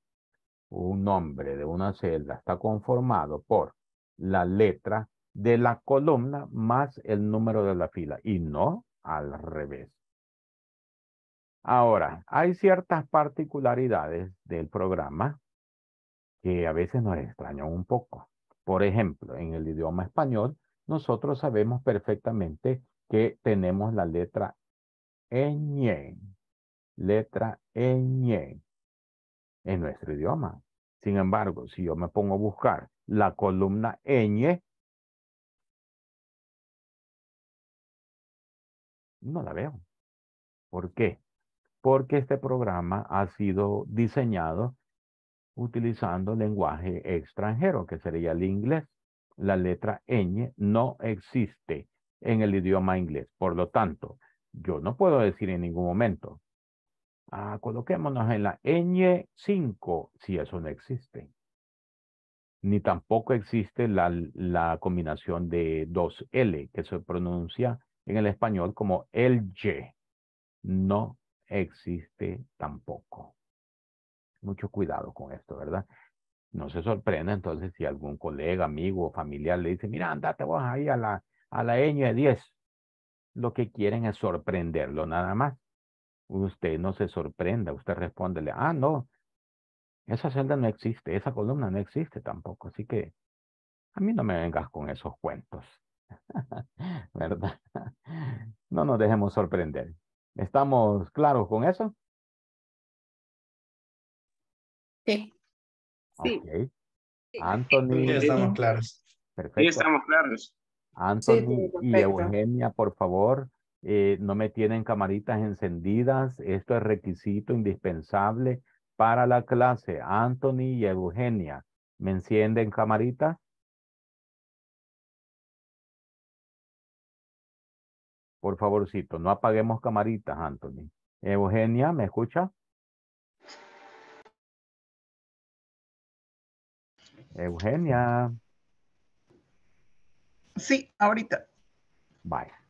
un nombre de una celda está conformado por la letra de la columna más el número de la fila y no al revés. Ahora, hay ciertas particularidades del programa que a veces nos extrañan un poco. Por ejemplo, en el idioma español, nosotros sabemos perfectamente que tenemos la letra ñ, letra ñ en nuestro idioma. Sin embargo, si yo me pongo a buscar la columna ñ, no la veo. ¿Por qué? Porque este programa ha sido diseñado utilizando lenguaje extranjero, que sería el inglés. La letra ñ no existe en el idioma inglés. Por lo tanto, yo no puedo decir en ningún momento, Ah, coloquémonos en la ñ5, si eso no existe. Ni tampoco existe la, combinación de dos L, que se pronuncia en el español como el Y. No existe tampoco. Mucho cuidado con esto, ¿verdad? No se sorprende entonces si algún colega, amigo o familiar le dice, mira, andate vos ahí a la, a la ñ10. Lo que quieren es sorprenderlo nada más usted no se sorprenda, usted respóndele, ah, no, esa celda no existe, esa columna no existe tampoco, así que a mí no me vengas con esos cuentos, ¿verdad? No nos dejemos sorprender. ¿Estamos claros con eso? Sí. sí. Anthony. estamos claros. Perfecto. estamos claros. Anthony y Eugenia, por favor, eh, no me tienen camaritas encendidas. Esto es requisito indispensable para la clase. Anthony y Eugenia, ¿me encienden camarita? Por favorcito, no apaguemos camaritas, Anthony. Eugenia, ¿me escucha? Eugenia. Sí, ahorita. Bye.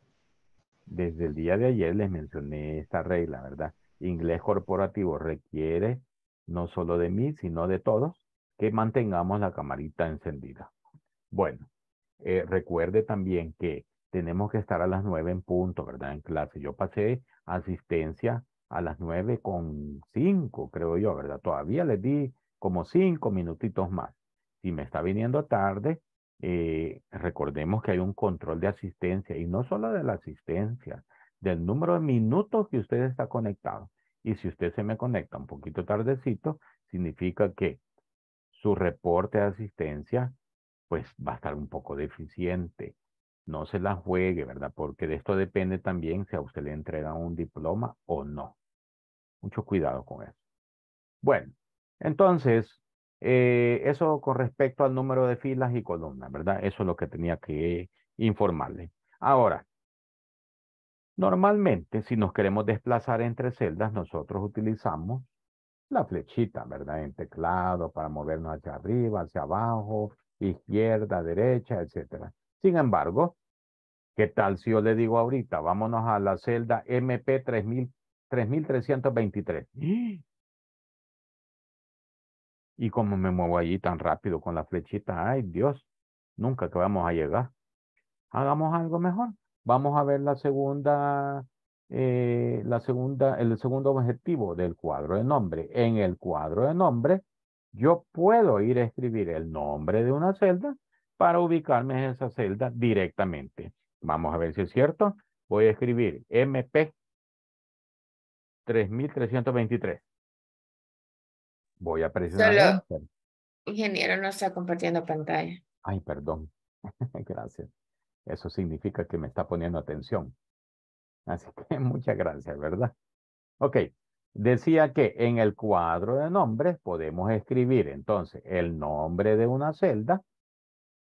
Desde el día de ayer les mencioné esta regla, ¿verdad? Inglés corporativo requiere no solo de mí, sino de todos, que mantengamos la camarita encendida. Bueno, eh, recuerde también que tenemos que estar a las nueve en punto, ¿verdad? En clase. Yo pasé asistencia a las nueve con cinco, creo yo, ¿verdad? Todavía les di como cinco minutitos más. Si me está viniendo tarde, eh, recordemos que hay un control de asistencia y no solo de la asistencia, del número de minutos que usted está conectado. Y si usted se me conecta un poquito tardecito, significa que su reporte de asistencia pues va a estar un poco deficiente. No se la juegue, ¿verdad? Porque de esto depende también si a usted le entregan un diploma o no. Mucho cuidado con eso. Bueno, entonces, eh, eso con respecto al número de filas y columnas, ¿verdad? Eso es lo que tenía que informarle. Ahora, normalmente si nos queremos desplazar entre celdas, nosotros utilizamos la flechita, ¿verdad? En teclado para movernos hacia arriba, hacia abajo, izquierda, derecha, etcétera. Sin embargo, ¿qué tal si yo le digo ahorita, vámonos a la celda MP 3000, 3323? Y como me muevo allí tan rápido con la flechita, ay Dios, nunca que vamos a llegar. Hagamos algo mejor. Vamos a ver la segunda, eh, la segunda, el segundo objetivo del cuadro de nombre. En el cuadro de nombre, yo puedo ir a escribir el nombre de una celda para ubicarme en esa celda directamente. Vamos a ver si es cierto. Voy a escribir MP 3323. Voy a precisar. ingeniero, no está compartiendo pantalla. Ay, perdón. gracias. Eso significa que me está poniendo atención. Así que muchas gracias, ¿verdad? Ok. Decía que en el cuadro de nombres podemos escribir entonces el nombre de una celda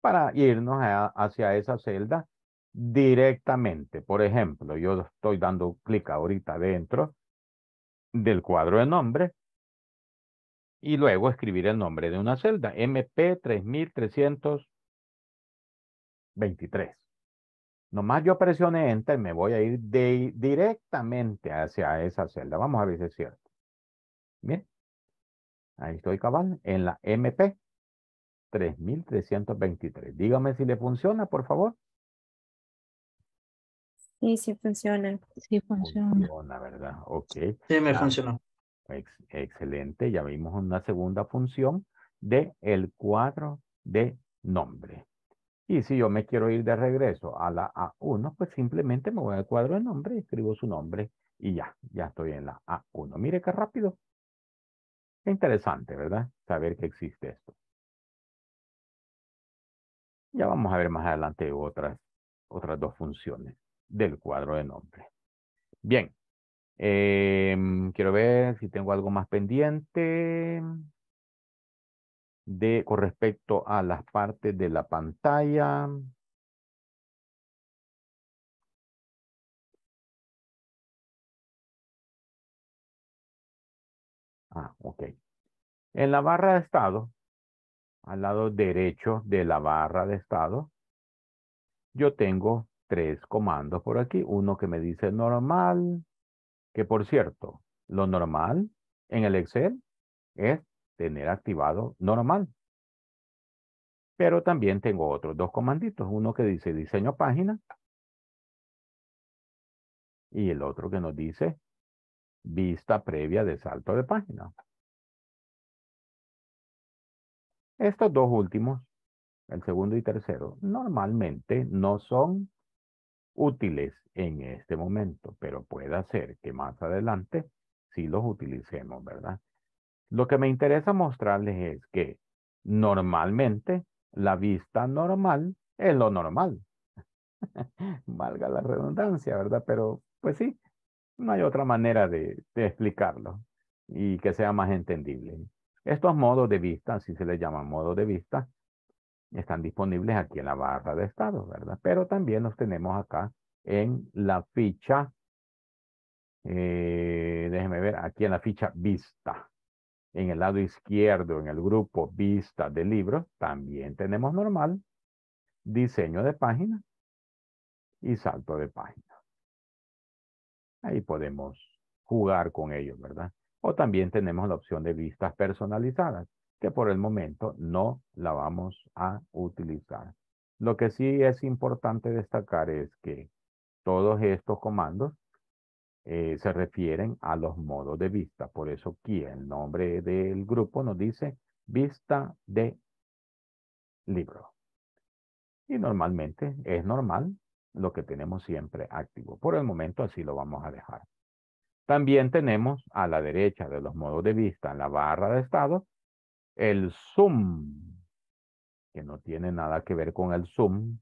para irnos hacia esa celda directamente. Por ejemplo, yo estoy dando clic ahorita dentro del cuadro de nombres y luego escribir el nombre de una celda, MP3323. Nomás yo presione Enter y me voy a ir directamente hacia esa celda. Vamos a ver si es cierto. Bien. Ahí estoy cabal en la MP 3323. Dígame si le funciona, por favor. Sí, sí funciona. Sí funciona. ¿verdad? Ok. Sí, me ah, funcionó excelente, ya vimos una segunda función de el cuadro de nombre. Y si yo me quiero ir de regreso a la A1, pues simplemente me voy al cuadro de nombre, escribo su nombre y ya, ya estoy en la A1. Mire qué rápido. Qué interesante, ¿verdad? Saber que existe esto. Ya vamos a ver más adelante otras, otras dos funciones del cuadro de nombre. Bien, Em, quiero ver si tengo algo más pendiente de con respecto a las partes de la pantalla. Ah, ok. En la barra de estado, al lado derecho de la barra de estado, yo tengo tres comandos por aquí. Uno que me dice normal, que por cierto, lo normal en el Excel es tener activado normal. Pero también tengo otros dos comanditos, uno que dice diseño página y el otro que nos dice vista previa de salto de página. Estos dos últimos, el segundo y tercero, normalmente no son útiles en este momento, pero puede ser que más adelante sí los utilicemos, ¿verdad? Lo que me interesa mostrarles es que normalmente la vista normal es lo normal. Valga la redundancia, ¿verdad? Pero pues sí, no hay otra manera de, explicarlo y que sea más entendible. Estos modos de vista, si se les llama modos de vista, están disponibles aquí en la barra de estado, ¿verdad? Pero también los tenemos acá en la ficha, eh, déjeme déjenme ver, aquí en la ficha vista. En el lado izquierdo, en el grupo vista de libros, también tenemos normal, diseño de página y salto de página. Ahí podemos jugar con ellos, ¿verdad? O también tenemos la opción de vistas personalizadas que por el momento no la vamos a utilizar. Lo que sí es importante destacar es que todos estos comandos eh, se refieren a los modos de vista. Por eso aquí el nombre del grupo nos dice vista de libro. Y normalmente es normal lo que tenemos siempre activo. Por el momento así lo vamos a dejar. También tenemos a la derecha de los modos de vista la barra de estado el Zoom, que no tiene nada que ver con el Zoom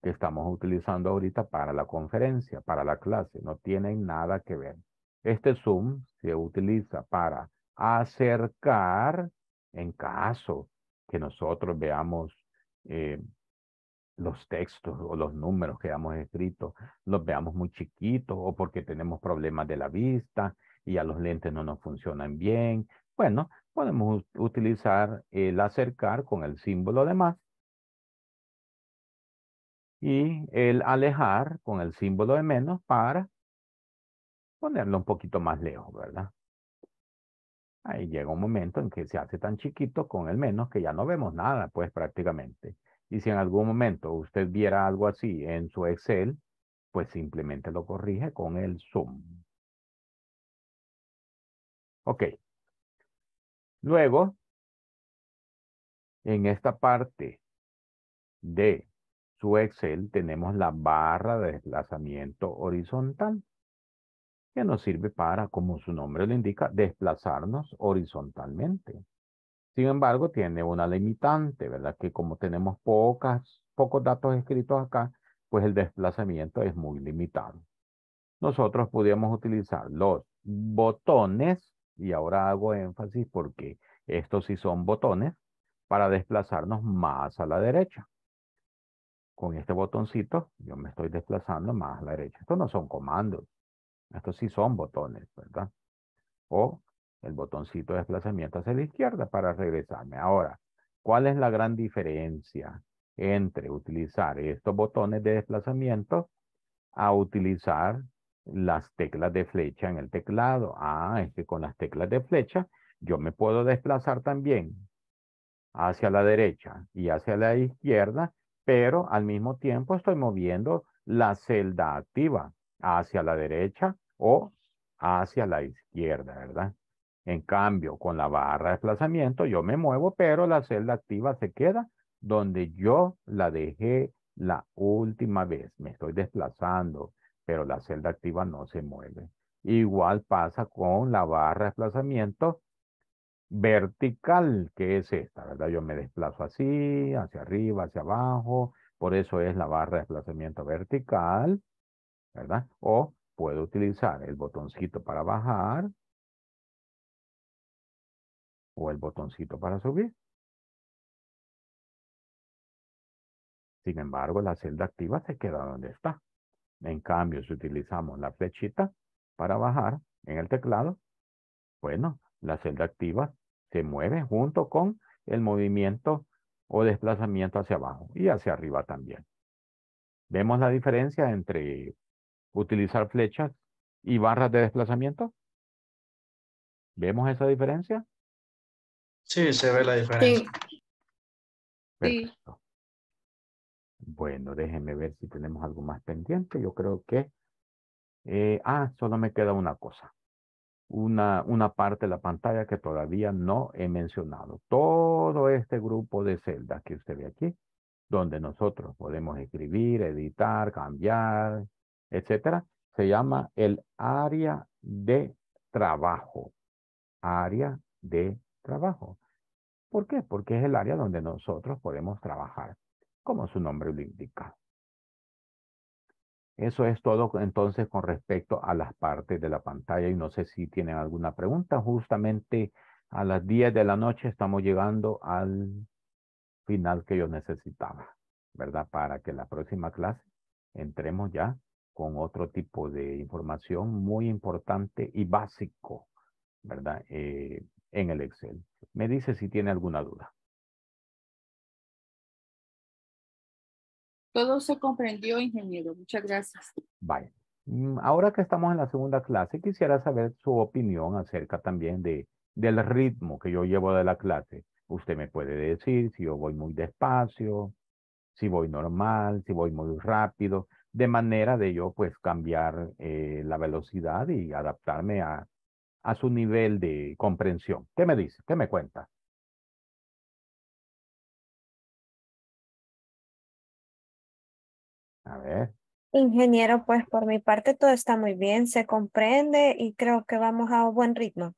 que estamos utilizando ahorita para la conferencia, para la clase, no tiene nada que ver. Este Zoom se utiliza para acercar, en caso que nosotros veamos eh, los textos o los números que hemos escrito, los veamos muy chiquitos o porque tenemos problemas de la vista y a los lentes no nos funcionan bien. Bueno, podemos utilizar el acercar con el símbolo de más y el alejar con el símbolo de menos para ponerlo un poquito más lejos, ¿verdad? Ahí llega un momento en que se hace tan chiquito con el menos que ya no vemos nada, pues prácticamente. Y si en algún momento usted viera algo así en su Excel, pues simplemente lo corrige con el zoom. Ok, Luego, en esta parte de su Excel tenemos la barra de desplazamiento horizontal que nos sirve para, como su nombre lo indica, desplazarnos horizontalmente. Sin embargo, tiene una limitante, ¿verdad? Que como tenemos pocas, pocos datos escritos acá, pues el desplazamiento es muy limitado. Nosotros podríamos utilizar los botones y ahora hago énfasis porque estos sí son botones para desplazarnos más a la derecha. Con este botoncito yo me estoy desplazando más a la derecha. Estos no son comandos, estos sí son botones, ¿verdad? O el botoncito de desplazamiento hacia la izquierda para regresarme. Ahora, ¿cuál es la gran diferencia entre utilizar estos botones de desplazamiento a utilizar las teclas de flecha en el teclado. Ah, es que con las teclas de flecha yo me puedo desplazar también hacia la derecha y hacia la izquierda, pero al mismo tiempo estoy moviendo la celda activa hacia la derecha o hacia la izquierda, ¿verdad? En cambio, con la barra de desplazamiento yo me muevo, pero la celda activa se queda donde yo la dejé la última vez. Me estoy desplazando pero la celda activa no se mueve. Igual pasa con la barra de desplazamiento vertical, que es esta, ¿verdad? Yo me desplazo así, hacia arriba, hacia abajo, por eso es la barra de desplazamiento vertical, ¿verdad? O puedo utilizar el botoncito para bajar o el botoncito para subir. Sin embargo, la celda activa se queda donde está. En cambio, si utilizamos la flechita para bajar en el teclado, bueno, la celda activa se mueve junto con el movimiento o desplazamiento hacia abajo y hacia arriba también. ¿Vemos la diferencia entre utilizar flechas y barras de desplazamiento? ¿Vemos esa diferencia? Sí, se ve la diferencia. Sí. Bueno, déjenme ver si tenemos algo más pendiente. Yo creo que... Eh, ah, solo me queda una cosa. Una, una, parte de la pantalla que todavía no he mencionado. Todo este grupo de celdas que usted ve aquí, donde nosotros podemos escribir, editar, cambiar, etcétera, se llama el área de trabajo. Área de trabajo. ¿Por qué? Porque es el área donde nosotros podemos trabajar como su nombre lo indica. Eso es todo entonces con respecto a las partes de la pantalla y no sé si tienen alguna pregunta. Justamente a las 10 de la noche estamos llegando al final que yo necesitaba, ¿verdad? Para que la próxima clase entremos ya con otro tipo de información muy importante y básico, ¿verdad? Eh, en el Excel. Me dice si tiene alguna duda. Todo se comprendió, ingeniero. Muchas gracias. Vale. Mm, ahora que estamos en la segunda clase, quisiera saber su opinión acerca también de, del ritmo que yo llevo de la clase. Usted me puede decir si yo voy muy despacio, si voy normal, si voy muy rápido, de manera de yo pues cambiar eh, la velocidad y adaptarme a, a su nivel de comprensión. ¿Qué me dice? ¿Qué me cuenta? A ver. Ingeniero, pues por mi parte todo está muy bien, se comprende y creo que vamos a un buen ritmo.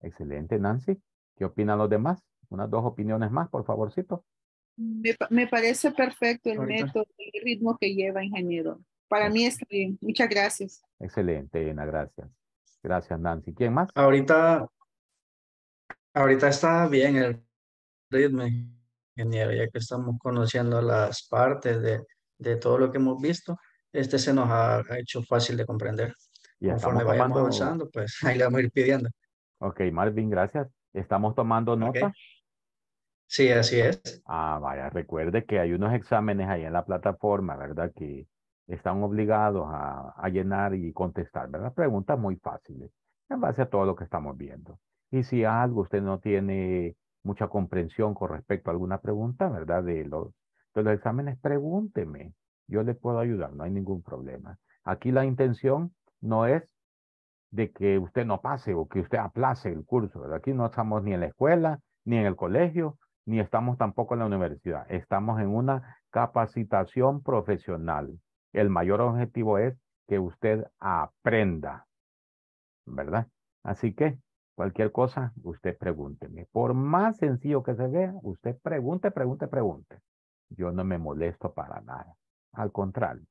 Excelente, Nancy. ¿Qué opinan los demás? Unas dos opiniones más, por favorcito. Me, parece perfecto el método y el ritmo que lleva, ingeniero. Para mí está bien. Muchas gracias. Excelente, Elena. gracias. Gracias, Nancy. ¿Quién más? Ahorita, ahorita está bien el ritmo, ingeniero, ya que estamos conociendo las partes de, de todo lo que hemos visto, este se nos ha, hecho fácil de comprender. Y Conforme vayamos avanzando, pues ahí le vamos a ir pidiendo. Ok, Marvin, gracias. ¿Estamos tomando nota? Sí, así es. Ah, vaya, recuerde que hay unos exámenes ahí en la plataforma, ¿verdad? Que están obligados a, llenar y contestar, ¿verdad? Preguntas muy fáciles en base a todo lo que estamos viendo. Y si algo usted no tiene mucha comprensión con respecto a alguna pregunta, ¿verdad? De entonces los exámenes, pregúnteme, yo le puedo ayudar, no hay ningún problema. Aquí la intención no es de que usted no pase o que usted aplace el curso, ¿verdad? Aquí no estamos ni en la escuela, ni en el colegio, ni estamos tampoco en la universidad. Estamos en una capacitación profesional. El mayor objetivo es que usted aprenda, ¿verdad? Así que cualquier cosa, usted pregúnteme. Por más sencillo que se vea, usted pregunte, pregunte, pregunte yo no me molesto para nada. Al contrario,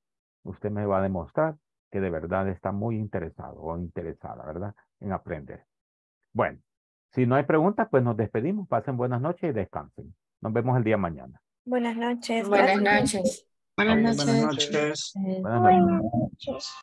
usted me va a demostrar que de verdad está muy interesado o interesada, ¿verdad? En aprender. Bueno, si no hay preguntas, pues nos despedimos. Pasen buenas noches y descansen. Nos vemos el día mañana. Buenas noches. Buenas noches. Buenas noches. Buenas noches. Buenas noches.